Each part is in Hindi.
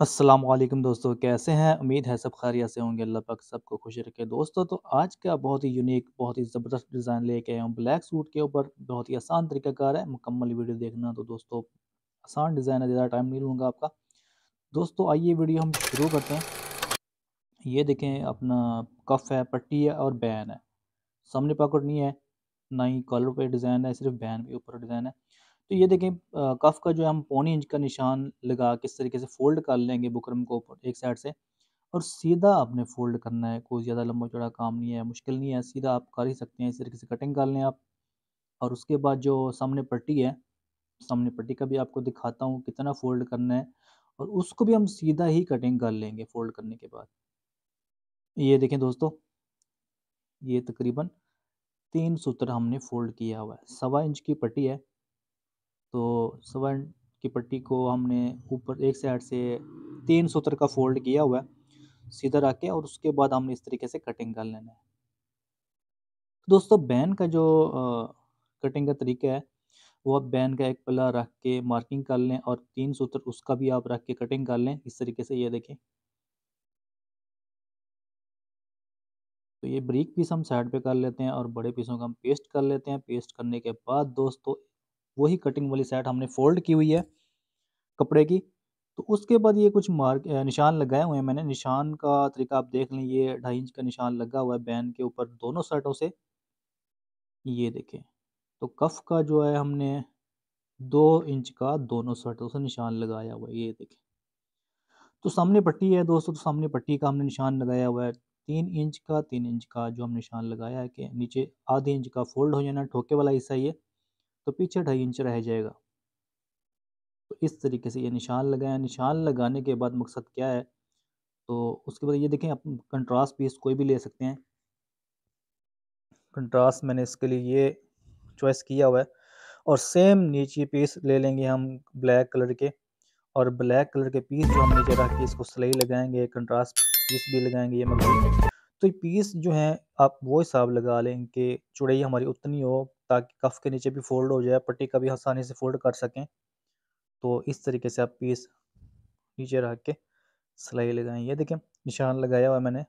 असलम दोस्तों कैसे हैं उम्मीद है सब खैरियत से होंगे अल्लाह पाक सबको खुश रखे दोस्तों तो आज का बहुत ही यूनिक बहुत ही ज़बरदस्त डिज़ाइन लेके आया हूँ ब्लैक सूट के ऊपर बहुत ही आसान तरीकाकार है मुकम्मल वीडियो देखना तो दोस्तों आसान डिज़ाइन है ज़्यादा टाइम नहीं लूँगा आपका दोस्तों आइए वीडियो हम शुरू करते हैं ये देखें अपना कफ है पट्टी है और बैन है सामने पॉकेट नहीं है ना ही कॉलर पर डिज़ाइन है सिर्फ बैन के ऊपर डिज़ाइन है तो ये देखें कफ का जो है हम पौनी इंच का निशान लगा किस तरीके से फोल्ड कर लेंगे बुकरम को एक साइड से और सीधा आपने फोल्ड करना है कोई ज़्यादा लंबा चौड़ा काम नहीं है मुश्किल नहीं है सीधा आप कर ही सकते हैं इस तरीके से कटिंग कर लें आप और उसके बाद जो सामने पट्टी है सामने पट्टी का भी आपको दिखाता हूँ कितना फोल्ड करना है और उसको भी हम सीधा ही कटिंग कर लेंगे फोल्ड करने के बाद ये देखें दोस्तों ये तकरीबन तीन सूत्र हमने फोल्ड किया हुआ है सवा इंच की पट्टी है तो सवन की पट्टी को हमने ऊपर एक साइड से तीन सूत्र का फोल्ड किया हुआ है सीधा रख के और उसके बाद हमने इस तरीके से कटिंग कर लेना है तो दोस्तों बैन का जो आ, कटिंग का तरीका है वो आप बैन का एक पल्ला रख के मार्किंग कर लें और तीन सूत्र उसका भी आप रख के कटिंग कर लें इस तरीके से ये देखें तो ये ब्रीक पीस हम साइड पे कर लेते हैं और बड़े पीसों का हम पेस्ट कर लेते हैं पेस्ट करने के बाद दोस्तों वही कटिंग वाली साइड हमने फोल्ड की हुई है कपड़े की तो उसके बाद ये कुछ मार्क निशान लगाए हुए हैं मैंने निशान का तरीका आप देख लें ये ढाई इंच का निशान लगा हुआ है बैन के ऊपर दोनों साइडों से ये देखें तो कफ का जो है हमने दो इंच का दोनों साइडों से निशान लगाया हुआ है ये देखें तो सामने पट्टी है दोस्तों तो सामने पट्टी का हमने निशान लगाया हुआ है तीन इंच का तीन इंच का जो हम निशान लगाया है कि नीचे आधे इंच का फोल्ड हो जाना ठोके वाला हिस्सा ये तो पीछे ढाई इंच रह जाएगा तो इस तरीके से ये निशान लगाया निशान लगाने के बाद मकसद क्या है तो उसके बाद ये देखें आप कंट्रास्ट पीस कोई भी ले सकते हैं कंट्रास्ट मैंने इसके लिए ये चॉइस किया हुआ है और सेम नीचे पीस ले लेंगे हम ब्लैक कलर के और ब्लैक कलर के पीस जो हम नीचे रख के इसको सिलाई लगाएंगे कंट्रास्ट पीस भी लगाएंगे ये मकसद तो ये पीस जो है आप वो हिसाब लगा लें कि चुड़ाई हमारी उतनी हो ताकि कफ के नीचे भी फोल्ड हो जाए पट्टी का भी आसानी से फोल्ड कर सकें तो इस तरीके से आप पीस नीचे रख के सिलाई लगाएं ये देखें निशान लगाया हुआ मैंने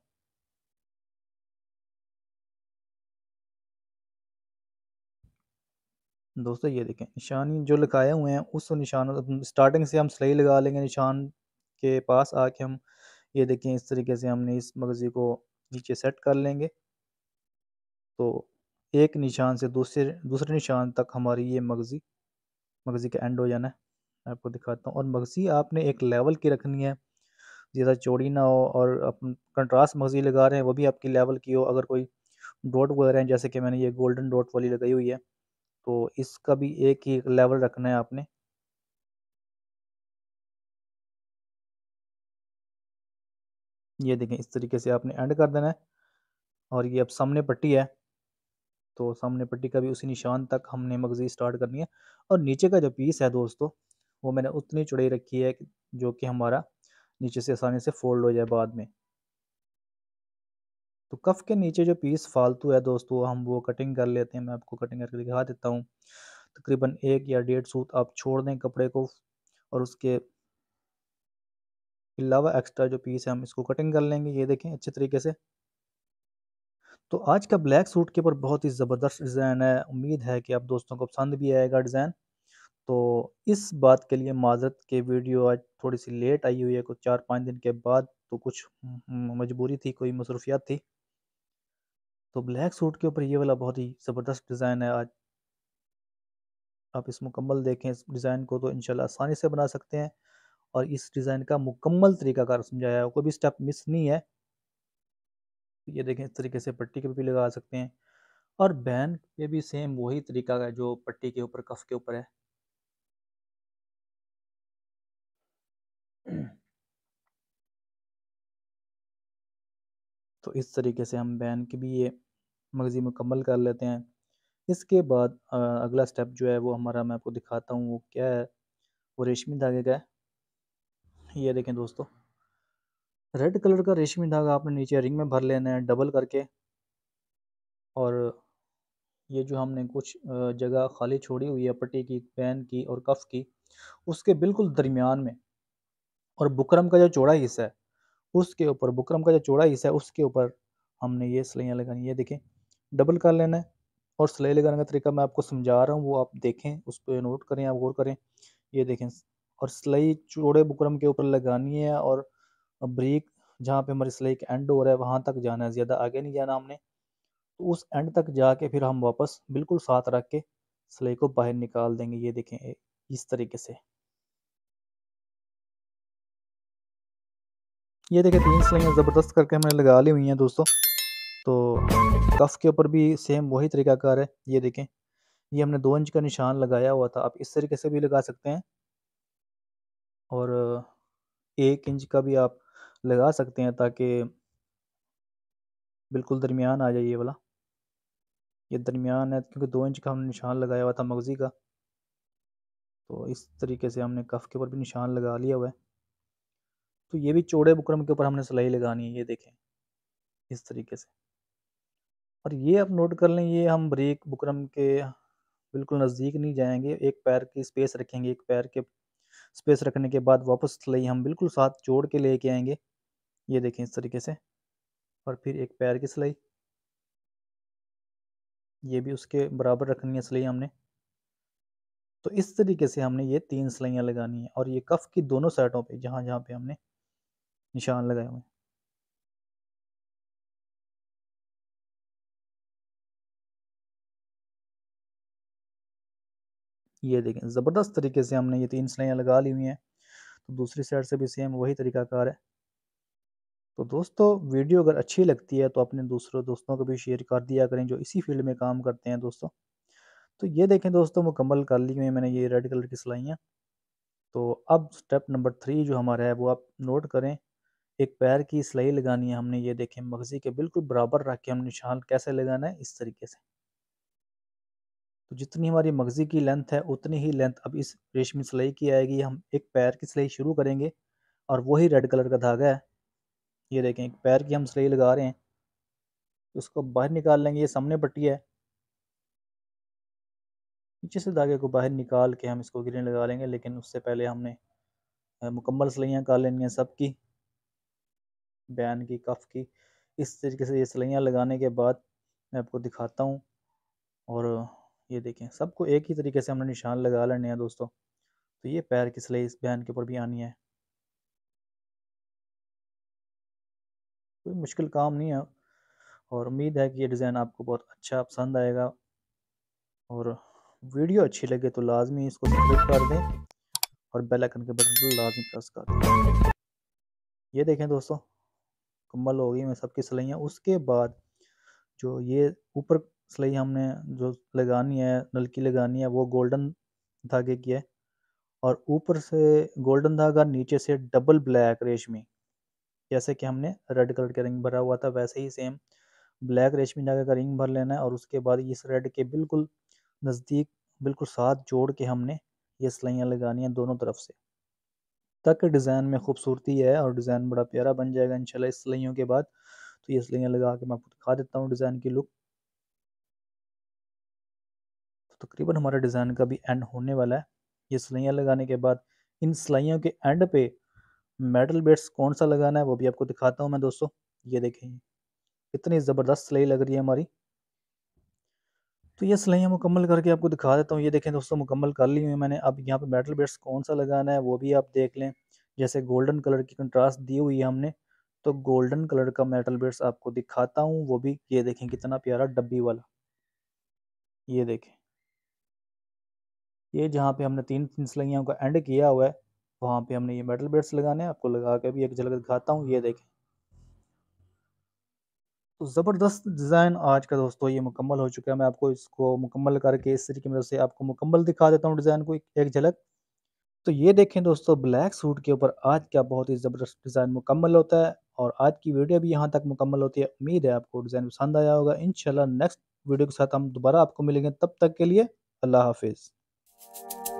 दोस्तों ये देखें निशान जो लगाए हुए हैं उस निशान स्टार्टिंग से हम सिलाई लगा लेंगे निशान के पास आके हम ये देखें इस तरीके से हमने इस मगज़ी को नीचे सेट कर लेंगे तो एक निशान से दूसरे दूसरे निशान तक हमारी ये मगज़ी मगज़ी का एंड हो जाना है आपको दिखाता हूँ और मगज़ी आपने एक लेवल की रखनी है ज़्यादा चौड़ी ना हो और अपन कंट्रास्ट मगज़ी लगा रहे हैं वो भी आपकी लेवल की हो अगर कोई डॉट वगैरह हैं जैसे कि मैंने ये गोल्डन डॉट वाली लगाई हुई है तो इसका भी एक ही लेवल रखना है आपने ये देखें इस तरीके से आपने एंड कर देना है और ये अब सामने पट्टी है तो सामने पट्टी का भी उसी निशान तक हमने मगजी स्टार्ट करनी है और नीचे का जो पीस है दोस्तों वो मैंने उतनी चुड़ाई रखी है जो कि हमारा नीचे से आसानी से फोल्ड हो जाए बाद में तो कफ के नीचे जो पीस फालतू है दोस्तों हम वो कटिंग कर लेते हैं मैं आपको कटिंग करके दिखा देता हूँ तकरीबन एक या डेढ़ सूत आप छोड़ दें कपड़े को और उसके अलावा एक्स्ट्रा जो पीस है हम इसको कटिंग कर लेंगे ये देखें अच्छे तरीके से तो आज का ब्लैक सूट के ऊपर बहुत ही ज़बरदस्त डिज़ाइन है उम्मीद है कि आप दोस्तों को पसंद भी आएगा डिज़ाइन तो इस बात के लिए माजरत के वीडियो आज थोड़ी सी लेट आई हुई है कुछ चार पाँच दिन के बाद तो कुछ मजबूरी थी कोई मसरूफियात थी तो ब्लैक सूट के ऊपर ये वाला बहुत ही ज़बरदस्त डिज़ाइन है आज आप इस मुकम्मल देखें इस डिज़ाइन को तो इनशाला आसानी से बना सकते हैं और इस डिज़ाइन का मुकम्मल तरीक़ाकार समझाया है कोई भी स्टेप मिस नहीं है ये देखें इस तरीके से पट्टी के भी लगा सकते हैं और बैन ये भी सेम वही तरीका है जो पट्टी के ऊपर कफ के ऊपर है तो इस तरीके से हम बैन की भी ये मगजी मुकम्मल कर लेते हैं इसके बाद अगला स्टेप जो है वो हमारा मैं आपको दिखाता हूँ वो क्या है वो रेशमी धागे का है ये देखें दोस्तों रेड कलर का रेशमी धागा आपने नीचे रिंग में भर लेना है डबल करके और ये जो हमने कुछ जगह खाली छोड़ी हुई है पट्टी की पैन की और कफ की उसके बिल्कुल दरमियान में और बुकरम का जो चौड़ा हिस्सा है उसके ऊपर बुकरम का जो चौड़ा हिस्सा है उसके ऊपर हमने ये सिलाइयाँ लगानी ये देखें डबल कर लेना है और सिलाई लगाने का तरीका मैं आपको समझा रहा हूँ वो आप देखें उस पर नोट करें आप गौर करें ये देखें और सिलाई चौड़े बुकरम के ऊपर लगानी है और ब्रेक जहाँ पे हमारी सिलाई का एंड हो रहा है वहाँ तक जाना है ज़्यादा आगे नहीं जाना हमने तो उस एंड तक जाके फिर हम वापस बिल्कुल साथ रख के सिलाई को बाहर निकाल देंगे ये देखें इस तरीके से ये देखें तीन सिलाइयाँ ज़बरदस्त करके हमने लगा ली हुई हैं दोस्तों तो कफ के ऊपर भी सेम वही तरीकाकार है ये देखें ये हमने दो इंच का निशान लगाया हुआ था आप इस तरीके से भी लगा सकते हैं और एक इंच का भी आप लगा सकते हैं ताकि बिल्कुल दरमियान आ जाए ये वाला ये दरमियान है क्योंकि दो इंच का हमने निशान लगाया हुआ था मगज़ी का तो इस तरीके से हमने कफ के ऊपर भी निशान लगा लिया हुआ है तो ये भी चौड़े बुकरम के ऊपर हमने सिलाई लगानी है ये देखें इस तरीके से और ये आप नोट कर लें ये हम ब्रेक बुकरम के बिल्कुल नज़दीक नहीं जाएंगे एक पैर की स्पेस रखेंगे एक पैर के स्पेस रखने के बाद वापस सिलाई हम बिल्कुल साथ जोड़ के लेके आएंगे ये देखें इस तरीके से और फिर एक पैर की सिलाई ये भी उसके बराबर रखनी है सिलाई हमने तो इस तरीके से हमने ये तीन सिलाइयाँ लगानी है और ये कफ़ की दोनों साइडों पे जहाँ जहाँ पे हमने निशान लगाए हुए हैं ये देखें ज़बरदस्त तरीके से हमने ये तीन सिलाइयाँ लगा ली हुई हैं तो दूसरी साइड से भी सेम वही तरीकाकार है तो दोस्तों वीडियो अगर अच्छी लगती है तो अपने दूसरों दोस्तों को भी शेयर कर दिया करें जो इसी फील्ड में काम करते हैं दोस्तों तो ये देखें दोस्तों मुकम्मल कर ली हुई मैंने ये रेड कलर की सिलाइयाँ तो अब स्टेप नंबर थ्री जो हमारा है वो आप नोट करें एक पैर की सिलाई लगानी है हमने ये देखें मगज़ी के बिल्कुल बराबर रख के हम निशान कैसे लगाना है इस तरीके से तो जितनी हमारी मगज़ी की लेंथ है उतनी ही लेंथ अब इस रेशमी सिलाई की आएगी हम एक पैर की सिलाई शुरू करेंगे और वही रेड कलर का धागा है ये देखें एक पैर की हम सिलाई लगा रहे हैं तो उसको बाहर निकाल लेंगे ये सामने पट्टी है नीचे से धागे को बाहर निकाल के हम इसको गिरने लगा लेंगे लेकिन उससे पहले हमने मुकम्मल सिलाइयाँ कर लेनी है सब की बैन की कफ की इस तरीके से ये सिलाइयाँ लगाने के बाद मैं आपको दिखाता हूँ और ये देखें सबको एक ही तरीके से हमने निशान लगा लेने हैं दोस्तों तो ये पैर की सिलाई इस बहन के ऊपर भी आनी है कोई मुश्किल काम नहीं है और उम्मीद है कि ये डिज़ाइन आपको बहुत अच्छा पसंद आएगा और वीडियो अच्छी लगे तो लाजमी इसको सब्सक्राइब कर दें और बेल आइकन के बटन को लाजमी प्रेस कर दें ये देखें दोस्तों मुकम्मल हो गई मैं सबकी सिलाइयाँ उसके बाद जो ये ऊपर इसलिए हमने जो लगानी है नलकी लगानी है वो गोल्डन धागे की है और ऊपर से गोल्डन धागा नीचे से डबल ब्लैक रेशमी जैसे कि हमने रेड कलर का रिंग भरा हुआ था वैसे ही सेम ब्लैक रेशमी धागे का रिंग भर लेना है और उसके बाद इस रेड के बिल्कुल नज़दीक बिल्कुल साथ जोड़ के हमने ये सिलाइयाँ लगानी है दोनों तरफ से ताकि डिज़ाइन में खूबसूरती है और डिज़ाइन बड़ा प्यारा बन जाएगा इंशाल्लाह इस सिलाइयों के बाद तो ये सिलाइयाँ लगा के मैं आपको दिखा देता हूँ डिज़ाइन की लुक तो तकरीबन हमारे डिज़ाइन का भी एंड होने वाला है ये सिलाइयाँ लगाने के बाद इन सिलाइयों के एंड पे मेटल बेट्स कौन सा लगाना है वो भी आपको दिखाता हूँ मैं दोस्तों ये देखें कितनी ज़बरदस्त सिलाई लग रही है हमारी तो ये सिलाइयाँ मुकम्मल करके आपको दिखा देता हूँ ये देखें दोस्तों मुकम्मल कर ली हुई मैंने अब यहाँ पे मेटल बेट्स कौन सा लगाना है वो भी आप देख लें जैसे गोल्डन कलर की कंट्रास्ट दी हुई है हमने तो गोल्डन कलर का मेटल बेट्स आपको दिखाता हूँ वो भी ये देखें कितना प्यारा डब्बी वाला ये देखें ये जहाँ पे हमने तीन सिलैयों का एंड किया हुआ है वहाँ पे हमने ये मेटल बेड्स लगाने हैं आपको लगा के भी एक झलक दिखाता हूँ ये देखें तो ज़बरदस्त डिज़ाइन आज का दोस्तों ये मुकम्मल हो चुका है मैं आपको इसको मुकम्मल करके इस तरीके में से आपको मुकम्मल दिखा देता हूँ डिज़ाइन को एक झलक तो ये देखें दोस्तों ब्लैक सूट के ऊपर आज का बहुत ही ज़बरदस्त डिज़ाइन मुकम्मल होता है और आज की वीडियो भी यहाँ तक मुकम्मल होती है उम्मीद है आपको डिज़ाइन पसंद आया होगा इनशाला नेक्स्ट वीडियो के साथ हम दोबारा आपको मिलेंगे तब तक के लिए अल्लाह हाफिज़ Thank you.